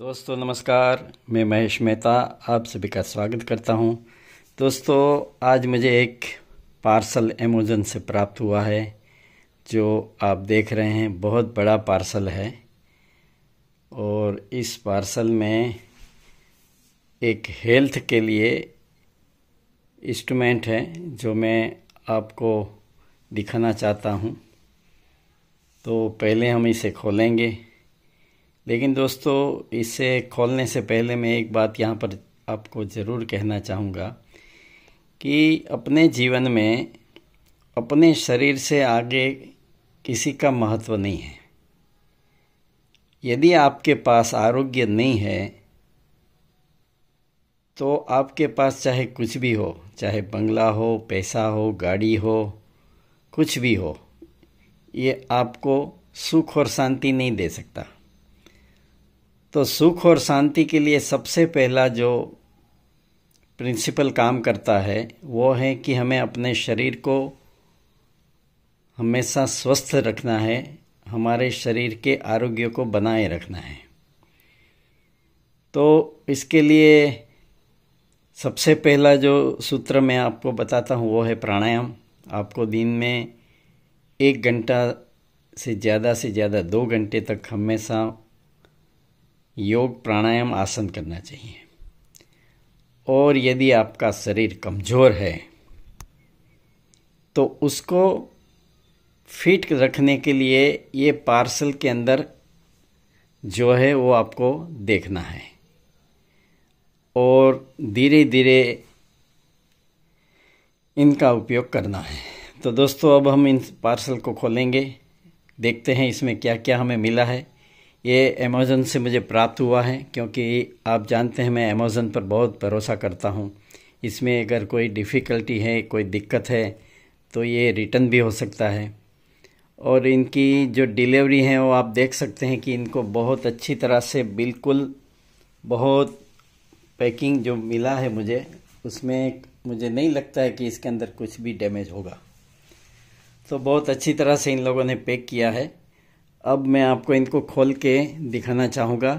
दोस्तों नमस्कार मैं महेश मेहता आप सभी का स्वागत करता हूं दोस्तों आज मुझे एक पार्सल अमेजन से प्राप्त हुआ है जो आप देख रहे हैं बहुत बड़ा पार्सल है और इस पार्सल में एक हेल्थ के लिए इंस्ट्रूमेंट है जो मैं आपको दिखाना चाहता हूं तो पहले हम इसे खोलेंगे लेकिन दोस्तों इसे खोलने से पहले मैं एक बात यहाँ पर आपको ज़रूर कहना चाहूँगा कि अपने जीवन में अपने शरीर से आगे किसी का महत्व नहीं है यदि आपके पास आरोग्य नहीं है तो आपके पास चाहे कुछ भी हो चाहे बंगला हो पैसा हो गाड़ी हो कुछ भी हो ये आपको सुख और शांति नहीं दे सकता तो सुख और शांति के लिए सबसे पहला जो प्रिंसिपल काम करता है वो है कि हमें अपने शरीर को हमेशा स्वस्थ रखना है हमारे शरीर के आरोग्य को बनाए रखना है तो इसके लिए सबसे पहला जो सूत्र मैं आपको बताता हूँ वो है प्राणायाम आपको दिन में एक घंटा से ज़्यादा से ज़्यादा दो घंटे तक हमेशा योग प्राणायाम आसन करना चाहिए और यदि आपका शरीर कमज़ोर है तो उसको फिट रखने के लिए ये पार्सल के अंदर जो है वो आपको देखना है और धीरे धीरे इनका उपयोग करना है तो दोस्तों अब हम इन पार्सल को खोलेंगे देखते हैं इसमें क्या क्या हमें मिला है ये अमेज़न से मुझे प्राप्त हुआ है क्योंकि आप जानते हैं मैं अमेज़न पर बहुत भरोसा करता हूँ इसमें अगर कोई डिफ़िकल्टी है कोई दिक्कत है तो ये रिटर्न भी हो सकता है और इनकी जो डिलीवरी है वो आप देख सकते हैं कि इनको बहुत अच्छी तरह से बिल्कुल बहुत पैकिंग जो मिला है मुझे उसमें मुझे नहीं लगता है कि इसके अंदर कुछ भी डैमेज होगा तो बहुत अच्छी तरह से इन लोगों ने पैक किया है अब मैं आपको इनको खोल के दिखाना चाहूँगा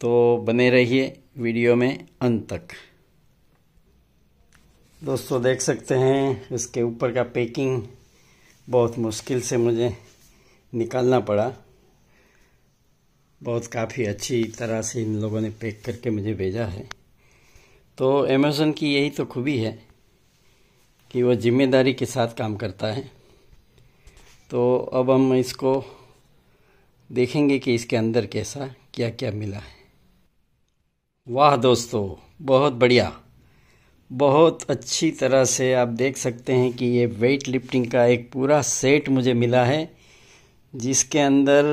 तो बने रहिए वीडियो में अंत तक दोस्तों देख सकते हैं इसके ऊपर का पैकिंग बहुत मुश्किल से मुझे निकालना पड़ा बहुत काफ़ी अच्छी तरह से इन लोगों ने पैक करके मुझे भेजा है तो अमेज़ोन की यही तो खूबी है कि वो जिम्मेदारी के साथ काम करता है तो अब हम इसको देखेंगे कि इसके अंदर कैसा क्या क्या मिला है वाह दोस्तों बहुत बढ़िया बहुत अच्छी तरह से आप देख सकते हैं कि ये वेट लिफ्टिंग का एक पूरा सेट मुझे मिला है जिसके अंदर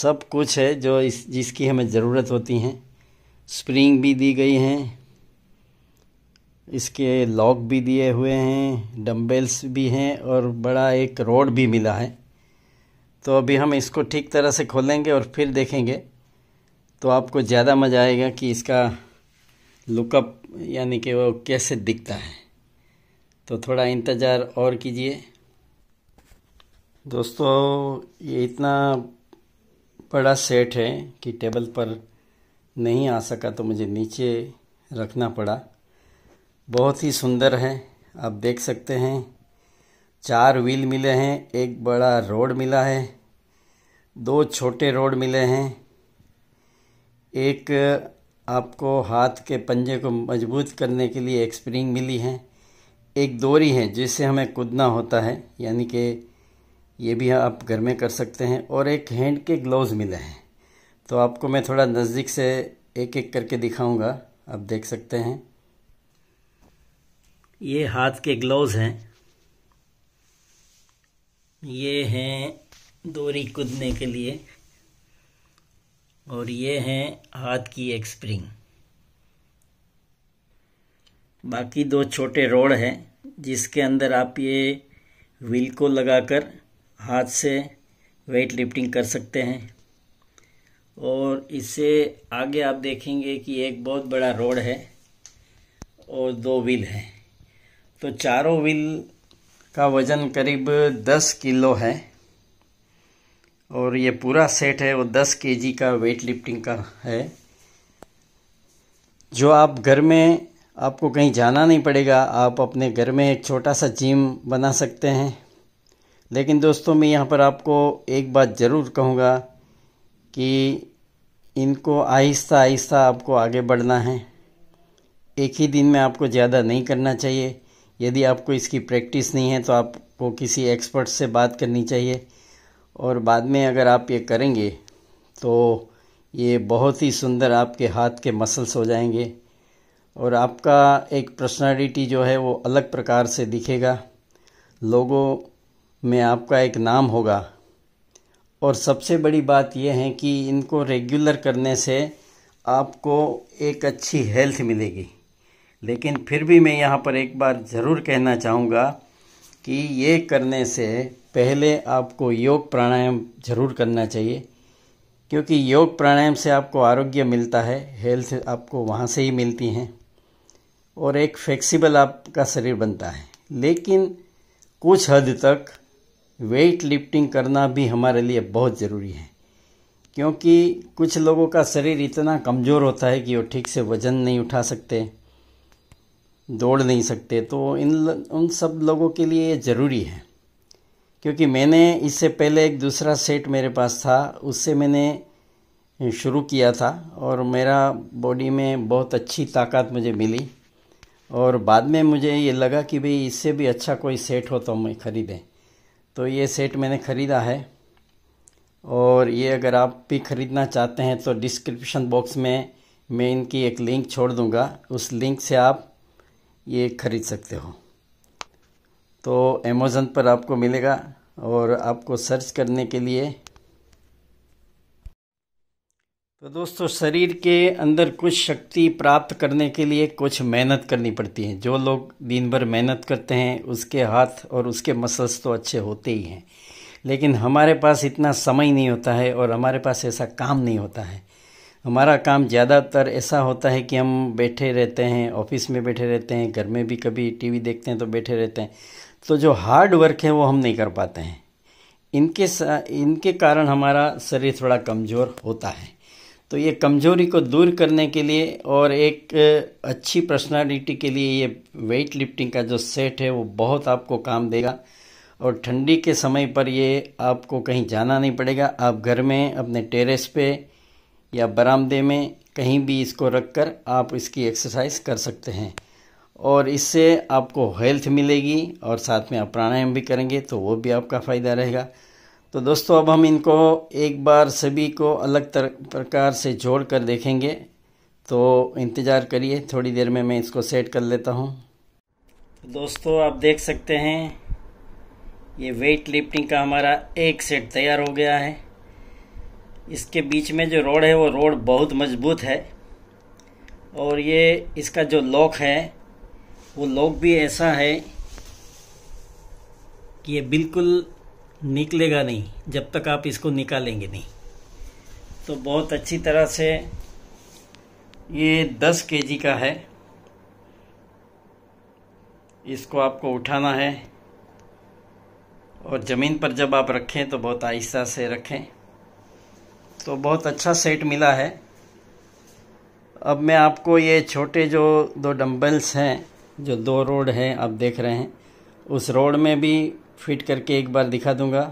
सब कुछ है जो इस जिसकी हमें ज़रूरत होती हैं स्प्रिंग भी दी गई हैं इसके लॉक भी दिए हुए हैं डम्बेल्स भी हैं और बड़ा एक रोड भी मिला है तो अभी हम इसको ठीक तरह से खोलेंगे और फिर देखेंगे तो आपको ज़्यादा मज़ा आएगा कि इसका लुकअप यानी कि वो कैसे दिखता है तो थोड़ा इंतज़ार और कीजिए दोस्तों ये इतना बड़ा सेट है कि टेबल पर नहीं आ सका तो मुझे नीचे रखना पड़ा बहुत ही सुंदर है आप देख सकते हैं चार व्हील मिले हैं एक बड़ा रोड मिला है दो छोटे रोड मिले हैं एक आपको हाथ के पंजे को मजबूत करने के लिए एक स्प्रिंग मिली है एक दोरी है जिससे हमें कूदना होता है यानी कि ये भी आप घर में कर सकते हैं और एक हैंड के ग्लोव्स मिले हैं तो आपको मैं थोड़ा नज़दीक से एक एक करके दिखाऊंगा आप देख सकते हैं ये हाथ के ग्लोव्स हैं ये हैं दोरी कूदने के लिए और ये हैं हाथ की एक स्प्रिंग बाकी दो छोटे रोड हैं जिसके अंदर आप ये व्हील को लगाकर हाथ से वेट लिफ्टिंग कर सकते हैं और इससे आगे आप देखेंगे कि एक बहुत बड़ा रोड है और दो व्हील हैं तो चारों व्हील का वज़न करीब दस किलो है और ये पूरा सेट है वो दस के जी का वेट लिफ्टिंग का है जो आप घर में आपको कहीं जाना नहीं पड़ेगा आप अपने घर में एक छोटा सा जिम बना सकते हैं लेकिन दोस्तों मैं यहाँ पर आपको एक बात ज़रूर कहूँगा कि इनको आहिस्ता आहिस्ता आपको आगे बढ़ना है एक ही दिन में आपको ज़्यादा नहीं करना चाहिए यदि आपको इसकी प्रैक्टिस नहीं है तो आपको किसी एक्सपर्ट से बात करनी चाहिए और बाद में अगर आप ये करेंगे तो ये बहुत ही सुंदर आपके हाथ के मसल्स हो जाएंगे और आपका एक पर्सनालिटी जो है वो अलग प्रकार से दिखेगा लोगों में आपका एक नाम होगा और सबसे बड़ी बात यह है कि इनको रेगुलर करने से आपको एक अच्छी हेल्थ मिलेगी लेकिन फिर भी मैं यहाँ पर एक बार ज़रूर कहना चाहूँगा कि ये करने से पहले आपको योग प्राणायाम जरूर करना चाहिए क्योंकि योग प्राणायाम से आपको आरोग्य मिलता है हेल्थ आपको वहाँ से ही मिलती हैं और एक फ्लेक्सिबल आपका शरीर बनता है लेकिन कुछ हद तक वेट लिफ्टिंग करना भी हमारे लिए बहुत ज़रूरी है क्योंकि कुछ लोगों का शरीर इतना कमज़ोर होता है कि वो ठीक से वज़न नहीं उठा सकते दौड़ नहीं सकते तो इन उन सब लोगों के लिए ये ज़रूरी है क्योंकि मैंने इससे पहले एक दूसरा सेट मेरे पास था उससे मैंने शुरू किया था और मेरा बॉडी में बहुत अच्छी ताकत मुझे मिली और बाद में मुझे ये लगा कि भाई इससे भी अच्छा कोई सेट हो तो मैं ख़रीदें तो ये सेट मैंने ख़रीदा है और ये अगर आप भी ख़रीदना चाहते हैं तो डिस्क्रिप्शन बॉक्स में मैं इनकी एक लिंक छोड़ दूँगा उस लिंक से आप ये ख़रीद सकते हो तो अमेज़न पर आपको मिलेगा और आपको सर्च करने के लिए तो दोस्तों शरीर के अंदर कुछ शक्ति प्राप्त करने के लिए कुछ मेहनत करनी पड़ती है जो लोग दिन भर मेहनत करते हैं उसके हाथ और उसके मसल्स तो अच्छे होते ही हैं लेकिन हमारे पास इतना समय नहीं होता है और हमारे पास ऐसा काम नहीं होता है हमारा काम ज़्यादातर ऐसा होता है कि हम बैठे रहते हैं ऑफिस में बैठे रहते हैं घर में भी कभी टीवी देखते हैं तो बैठे रहते हैं तो जो हार्ड वर्क है वो हम नहीं कर पाते हैं इनके इनके कारण हमारा शरीर थोड़ा कमज़ोर होता है तो ये कमज़ोरी को दूर करने के लिए और एक अच्छी पर्सनालिटी के लिए ये वेट लिफ्टिंग का जो सेट है वो बहुत आपको काम देगा और ठंडी के समय पर ये आपको कहीं जाना नहीं पड़ेगा आप घर में अपने टेरेस पे या बरामदे में कहीं भी इसको रख कर आप इसकी एक्सरसाइज कर सकते हैं और इससे आपको हेल्थ मिलेगी और साथ में आप प्राणायाम भी करेंगे तो वो भी आपका फ़ायदा रहेगा तो दोस्तों अब हम इनको एक बार सभी को अलग प्रकार से जोड़ कर देखेंगे तो इंतज़ार करिए थोड़ी देर में मैं इसको सेट कर लेता हूँ दोस्तों आप देख सकते हैं ये वेट लिफ्टिंग का हमारा एक सेट तैयार हो गया है इसके बीच में जो रोड है वो रोड बहुत मजबूत है और ये इसका जो लॉक है वो लॉक भी ऐसा है कि ये बिल्कुल निकलेगा नहीं जब तक आप इसको निकालेंगे नहीं तो बहुत अच्छी तरह से ये दस के का है इसको आपको उठाना है और ज़मीन पर जब आप रखें तो बहुत आहिस्ता से रखें तो बहुत अच्छा सेट मिला है अब मैं आपको ये छोटे जो दो डम्बल्स हैं जो दो रोड हैं आप देख रहे हैं उस रोड में भी फिट करके एक बार दिखा दूंगा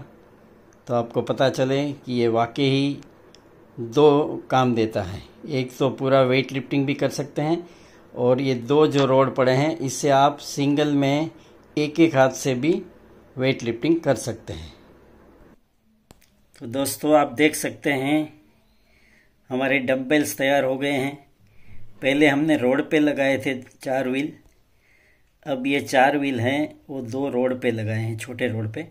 तो आपको पता चले कि ये वाकई ही दो काम देता है एक तो पूरा वेट लिफ्टिंग भी कर सकते हैं और ये दो जो रोड पड़े हैं इससे आप सिंगल में एक एक हाथ से भी वेट लिफ्टिंग कर सकते हैं तो दोस्तों आप देख सकते हैं हमारे डम्बेल्स तैयार हो गए हैं पहले हमने रोड पे लगाए थे चार व्हील अब ये चार व्हील हैं वो दो रोड पे लगाए हैं छोटे रोड पे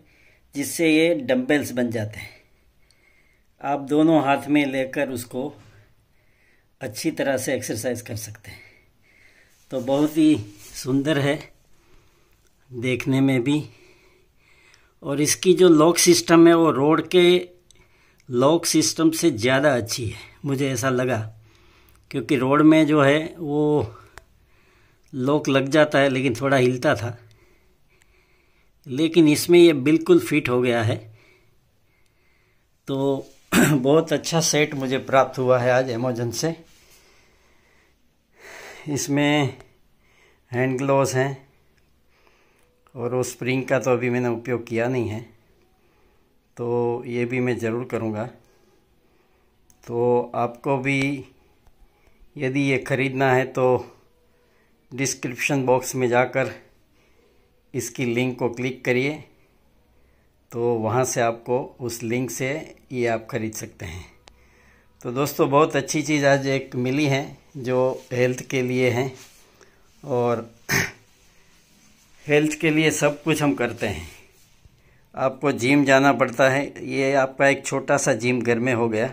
जिससे ये डम्बेल्स बन जाते हैं आप दोनों हाथ में लेकर उसको अच्छी तरह से एक्सरसाइज कर सकते हैं तो बहुत ही सुंदर है देखने में भी और इसकी जो लॉक सिस्टम है वो रोड के लॉक सिस्टम से ज़्यादा अच्छी है मुझे ऐसा लगा क्योंकि रोड में जो है वो लॉक लग जाता है लेकिन थोड़ा हिलता था लेकिन इसमें ये बिल्कुल फिट हो गया है तो बहुत अच्छा सेट मुझे प्राप्त हुआ है आज अमेजन से इसमें हैंड ग्लोव हैं और वो स्प्रिंग का तो अभी मैंने उपयोग किया नहीं है तो ये भी मैं ज़रूर करूँगा तो आपको भी यदि ये ख़रीदना है तो डिस्क्रिप्शन बॉक्स में जाकर इसकी लिंक को क्लिक करिए तो वहाँ से आपको उस लिंक से ये आप ख़रीद सकते हैं तो दोस्तों बहुत अच्छी चीज़ आज एक मिली है जो हेल्थ के लिए है और हेल्थ के लिए सब कुछ हम करते हैं आपको जिम जाना पड़ता है ये आपका एक छोटा सा जिम घर में हो गया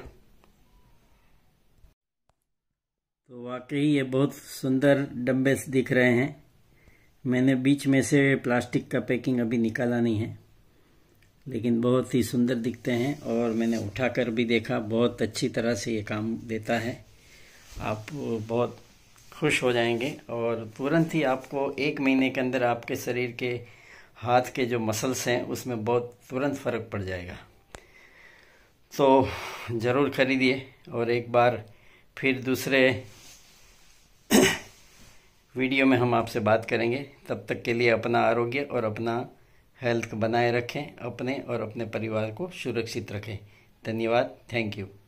तो वाकई ये बहुत सुंदर डम्बेल्स दिख रहे हैं मैंने बीच में से प्लास्टिक का पैकिंग अभी निकाला नहीं है लेकिन बहुत ही सुंदर दिखते हैं और मैंने उठाकर भी देखा बहुत अच्छी तरह से ये काम देता है आप बहुत खुश हो जाएंगे और तुरंत ही आपको एक महीने के अंदर आपके शरीर के हाथ के जो मसल्स हैं उसमें बहुत तुरंत फ़र्क पड़ जाएगा तो ज़रूर खरीदिए और एक बार फिर दूसरे वीडियो में हम आपसे बात करेंगे तब तक के लिए अपना आरोग्य और अपना हेल्थ बनाए रखें अपने और अपने परिवार को सुरक्षित रखें धन्यवाद थैंक यू